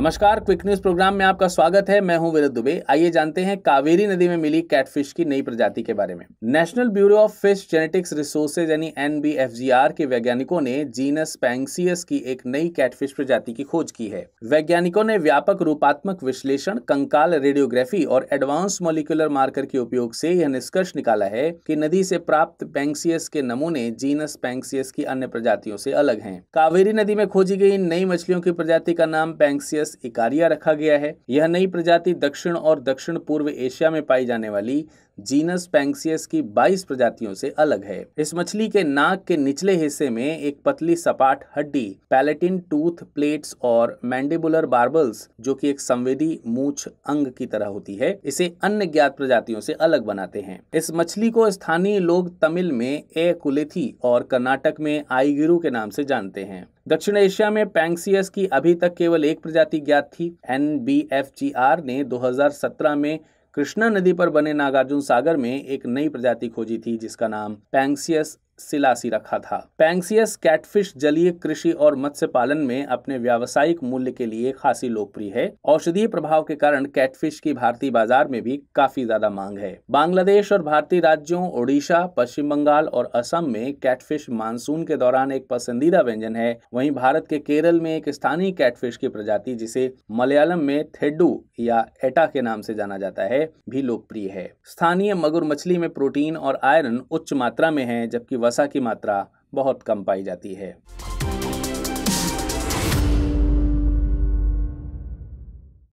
नमस्कार quick news programme में आपका स्वागत है मैं हूं विरद दुबे आइए जानते हैं कावेरी नदी में मिली कैटफिश की नई प्रजाति के बारे में National Bureau of Fish Genetics Resources यानी एन के वैज्ञानिकों ने जीनस पैंक्सियस की एक नई कैटफिश प्रजाति की खोज की है वैज्ञानिकों ने व्यापक रूपात्मक विश्लेषण कंकाल रेडियोग्राफी और एडवांस मोलिकुलर मार्कर के उपयोग से यह निष्कर्ष निकाला है की नदी से प्राप्त पैंगसियस के नमूने जीनस पैंक्सियस की अन्य प्रजातियों से अलग है कावेरी नदी में खोजी गई नई मछलियों की प्रजाति का नाम पैंगसियस टेक्टस इकारिया रखा गया है यह नई प्रजाति दक्षिण और दक्षिण पूर्व एशिया में पाई जाने वाली जीनस पैंक्सियस की 22 प्रजातियों से अलग है इस मछली के नाक के निचले हिस्से में एक पतली सपाट हड्डी पैलेटिन टूथ प्लेट्स और मैंडिबुलर बार्बल्स जो कि एक संवेदी मूछ अंग की तरह होती है इसे अन्य ज्ञात प्रजातियों से अलग बनाते हैं इस मछली को स्थानीय लोग तमिल में ए कुलेथी और कर्नाटक में आईगिरू के नाम से जानते हैं दक्षिण एशिया में पैंक्सियस की अभी तक केवल एक प्रजाति ज्ञात थी एन ने 2017 में कृष्णा नदी पर बने नागार्जुन सागर में एक नई प्रजाति खोजी थी जिसका नाम पैंक्सियस सिलासी रखा था पैंक्सियस कैटफिश जलीय कृषि और मत्स्य पालन में अपने व्यावसायिक मूल्य के लिए खासी लोकप्रिय है औषधीय प्रभाव के कारण कैटफिश की भारतीय बाजार में भी काफी ज्यादा मांग है बांग्लादेश और भारतीय राज्यों ओडिशा पश्चिम बंगाल और असम में कैटफिश मानसून के दौरान एक पसंदीदा व्यंजन है वहीं भारत के केरल में एक स्थानीय कैटफिश की प्रजाति जिसे मलयालम में थेडू या एटा के नाम से जाना जाता है भी लोकप्रिय है स्थानीय मगुर मछली में प्रोटीन और आयरन उच्च मात्रा में है जबकि वसा की मात्रा बहुत कम पाई जाती है